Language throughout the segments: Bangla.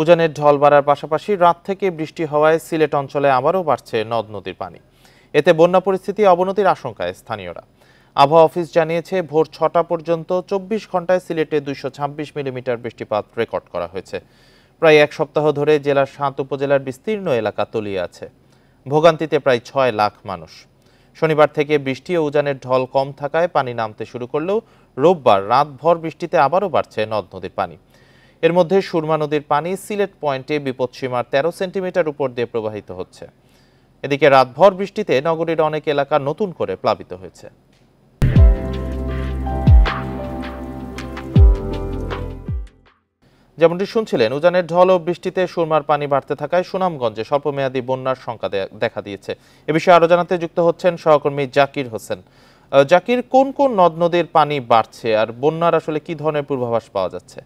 উজানের ঢল বাড়ার পাশাপাশি রাত থেকে বৃষ্টি হওয়ায় সিলেট অঞ্চলে আবারও বাড়ছে নদ নদীর পানি এতে বন্যা পরিস্থিতি অবনতির আশঙ্কায় স্থানীয়রা আবহাওয়া অফিস জানিয়েছে ভোর ছটা পর্যন্ত চব্বিশ ঘন্টায় সিলেটে দুইশো ছাব্বিশ মিলিমিটার বৃষ্টিপাত রেকর্ড করা হয়েছে প্রায় এক সপ্তাহ ধরে জেলার সাত উপজেলার বিস্তীর্ণ এলাকা তলিয়ে আছে ভোগান্তিতে প্রায় ছয় লাখ মানুষ শনিবার থেকে বৃষ্টি ও উজানের ঢল কম থাকায় পানি নামতে শুরু করলেও রোববার রাতভর বৃষ্টিতে আবারও বাড়ছে নদ নদীর পানি এর মধ্যে সুরমা নদীর পানি সিলেট পয়েন্টে বিপদসীমার তেরো সেন্টিমিটার উপর দিয়ে প্রবাহিত হচ্ছে এদিকে রাতভর বৃষ্টিতে নগরীর অনেক এলাকা নতুন করে প্লাবিত হয়েছে যেমনটি শুনছিলেন উজানের ঢল ও বৃষ্টিতে সুরমার পানি বাড়তে থাকায় সুনামগঞ্জে স্বল্পমেয়াদী বন্যার সংখ্যা দেখা দিয়েছে এ বিষয়ে আরও জানাতে যুক্ত হচ্ছেন সহকর্মী জাকির হোসেন জাকির কোন কোন নদ নদীর পানি বাড়ছে আর বন্যার আসলে কি ধরনের পূর্বাভাস পাওয়া যাচ্ছে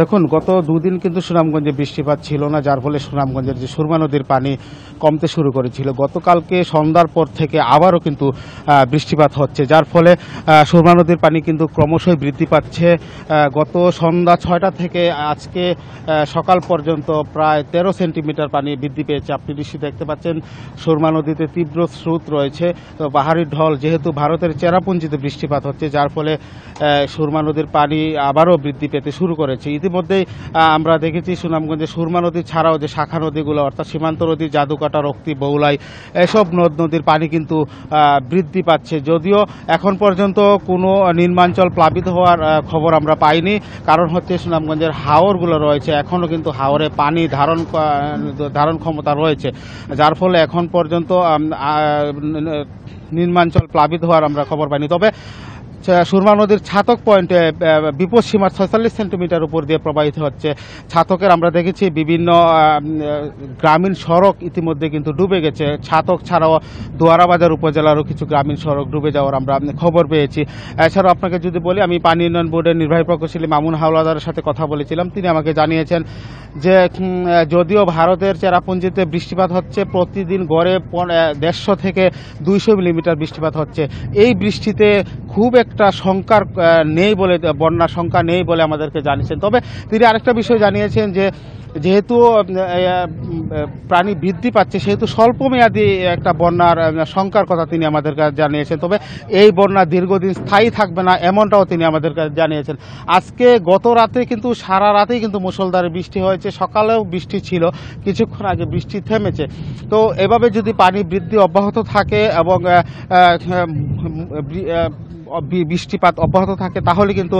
দেখুন গত দুদিন কিন্তু সুনামগঞ্জে বৃষ্টিপাত ছিল না যার ফলে সুনামগঞ্জের যে সুরমা নদীর পানি কমতে শুরু করেছিল গতকালকে সন্ধ্যার পর থেকে আবারও কিন্তু বৃষ্টিপাত হচ্ছে যার ফলে সুরমা নদীর পানি কিন্তু ক্রমশই বৃদ্ধি পাচ্ছে গত সন্ধ্যা ছয়টা থেকে আজকে সকাল পর্যন্ত প্রায় তেরো সেন্টিমিটার পানি বৃদ্ধি পেয়েছে আপনি নিশ্চয়ই দেখতে পাচ্ছেন সুরমা নদীতে তীব্র স্রোত রয়েছে তো পাহাড়ি ঢল যেহেতু ভারতের চেরাপুঞ্জিতে বৃষ্টিপাত হচ্ছে যার ফলে সুরমা নদীর পানি আবারও বৃদ্ধি পেতে শুরু করে করেছে ইতিমধ্যে আমরা দেখেছি সুনামগঞ্জে সুরমা নদী ছাড়াও যে শাখা নদীগুলো অর্থাৎ সীমান্ত নদী জাদুকাটা রক্তি বৌলাই এসব নদ নদীর পানি কিন্তু বৃদ্ধি পাচ্ছে যদিও এখন পর্যন্ত কোনো নির্মাঞ্চল প্লাবিত হওয়ার খবর আমরা পাইনি কারণ হচ্ছে সুনামগঞ্জের হাওরগুলো রয়েছে এখনও কিন্তু হাওরে পানি ধারণ ধারণ ক্ষমতা রয়েছে যার ফলে এখন পর্যন্ত নির্মাঞ্চল প্লাবিত হওয়ার আমরা খবর পাইনি তবে সুরমা নদীর ছাতক পয়েন্টে বিপদ সীমার ছয়চল্লিশ সেন্টিমিটার উপর দিয়ে প্রবাহিত হচ্ছে ছাতকের আমরা দেখেছি বিভিন্ন গ্রামীণ সড়ক ইতিমধ্যে কিন্তু ডুবে গেছে ছাতক ছাড়াও দোয়ারাবাজার উপজেলারও কিছু গ্রামীণ সড়ক ডুবে যাওয়ার আমরা খবর পেয়েছি এছাড়াও আপনাকে যদি বলি আমি পানি উন্নয়ন বোর্ডের নির্বাহী প্রকৌশলী মামুন হাওলাদারের সাথে কথা বলেছিলাম তিনি আমাকে জানিয়েছেন যে যদিও ভারতের চেরাপুঞ্জিতে বৃষ্টিপাত হচ্ছে প্রতিদিন গড়ে দেড়শো থেকে দুইশো মিলিমিটার বৃষ্টিপাত হচ্ছে এই বৃষ্টিতে খুব এক একটা শঙ্কার নেই বলে বন্যার শঙ্কা নেই বলে আমাদেরকে জানিয়েছেন তবে তিনি আরেকটা বিষয় জানিয়েছেন যে যেহেতু প্রাণী বৃদ্ধি পাচ্ছে সেহেতু স্বল্পমেয়াদী একটা বন্যার শঙ্কার কথা তিনি আমাদেরকে জানিয়েছেন তবে এই বন্যা দীর্ঘদিন স্থায়ী থাকবে না এমনটাও তিনি আমাদেরকে জানিয়েছেন আজকে গত রাতে কিন্তু সারা রাতেই কিন্তু মুসলধারে বৃষ্টি হয়েছে সকালেও বৃষ্টি ছিল কিছুক্ষণ আগে বৃষ্টি থেমেছে তো এভাবে যদি পানি বৃদ্ধি অব্যাহত থাকে এবং বৃষ্টিপাত অব্যাহত থাকে তাহলে কিন্তু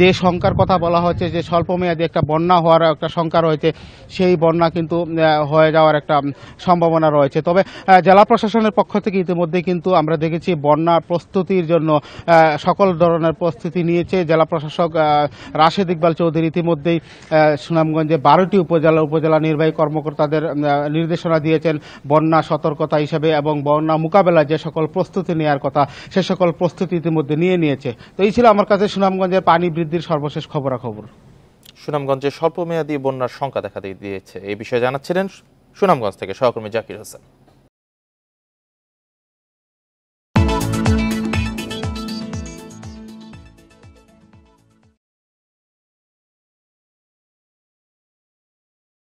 যে শঙ্কার কথা বলা হচ্ছে যে স্বল্পমেয়াদী একটা বন্যা হওয়ার একটা শঙ্কা রয়েছে সেই বন্যা কিন্তু হয়ে যাওয়ার একটা সম্ভাবনা রয়েছে তবে জেলা প্রশাসনের পক্ষ থেকে ইতিমধ্যে কিন্তু আমরা দেখেছি বন্যা প্রস্তুতির জন্য সকল ধরনের প্রস্তুতি নিয়েছে জেলা প্রশাসক রাশেদ ইকবাল চৌধুরী ইতিমধ্যেই সুনামগঞ্জে বারোটি উপজেলা উপজেলা নির্বাহী কর্মকর্তাদের নির্দেশনা দিয়েছেন বন্যা সতর্কতা হিসেবে এবং বন্যা মোকাবেলায় যে সকল প্রস্তুতি নেওয়ার কথা সে সকল প্রস্তুতি ইতিমধ্যে নিয়ে নিয়েছে তো এই ছিল আমার কাছে সুনামগঞ্জের পানি বৃদ্ধির সর্বশেষ খবরাখবর সুনামগঞ্জে স্বল্প মেয়াদী বন্যার সংখ্যা দেখা দিয়েছে এই বিষয়ে জানাচ্ছিলেন সুনামগঞ্জ থেকে সহকর্মী জাকির হোসেন